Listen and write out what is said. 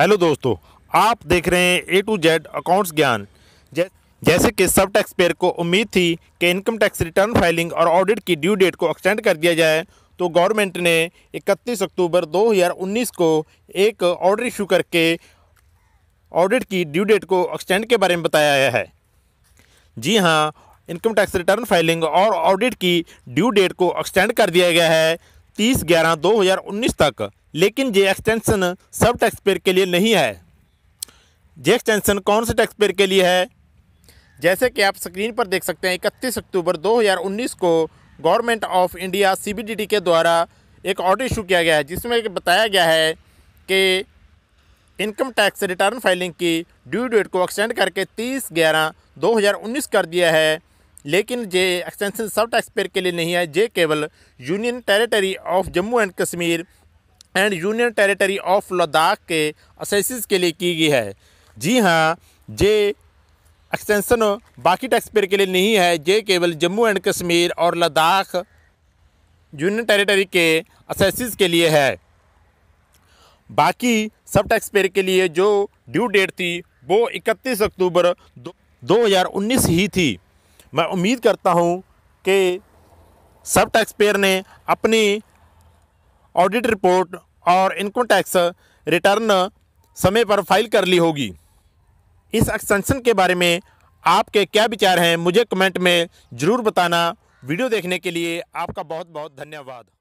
hello दोस्तों आप देख रहे हैं ए टू जेड अकाउंट्स ज्ञान जैसे कि सब टैक्स पेयर को उम्मीद थी कि इनकम टैक्स रिटर्न फाइलिंग और ऑडिट की ड्यू डेट को एक्सटेंड कर दिया जाए तो गवर्नमेंट ने 31 अक्टूबर 2019 को एक ऑर्डर इशू करके ऑडिट की ड्यू डेट को एक्सटेंड के बारे में बताया है जी हाँ इनकम टैक्स रिटर्न फाइलिंग और ऑडिट की ड्यू डेट को एक्सटेंड कर दिया गया है तीस ग्यारह दो हज़ार उन्नीस तक लेकिन ये एक्सटेंशन सब टैक्स पेयर के लिए नहीं है ये एक्सटेंशन कौन से टैक्स पेयर के लिए है जैसे कि आप स्क्रीन पर देख सकते हैं इकतीस अक्टूबर 2019 को गवर्नमेंट ऑफ इंडिया सीबीडीटी के द्वारा एक ऑर्डर इशू किया गया है जिसमें बताया गया है कि इनकम टैक्स रिटर्न फाइलिंग की ड्यू डेट को एक्सटेंड करके 30 ग्यारह 2019 कर दिया है लेकिन ये एक्सटेंशन सब टैक्स पेयर के लिए नहीं है जे केवल union territory of Jammu and Kashmir and union territory of Ladakh के असेसिस के लिए की गई है जी हाँ ये एक्सटेंशन बाकी टैक्सपेयर के लिए नहीं है ये केवल जम्मू एंड कश्मीर और लद्दाख यूनियन टेरिटरी के असेसिस के लिए है बाकी सब टैक्सपेयर के लिए जो ड्यू डेट थी वो 31 अक्टूबर दो हज़ार उन्नीस ही थी मैं उम्मीद करता हूँ कि सब टैक्सपेयर ने अपनी ऑडिट रिपोर्ट और इनकम टैक्स रिटर्न समय पर फाइल कर ली होगी इस एक्सटेंशन के बारे में आपके क्या विचार हैं मुझे कमेंट में ज़रूर बताना वीडियो देखने के लिए आपका बहुत बहुत धन्यवाद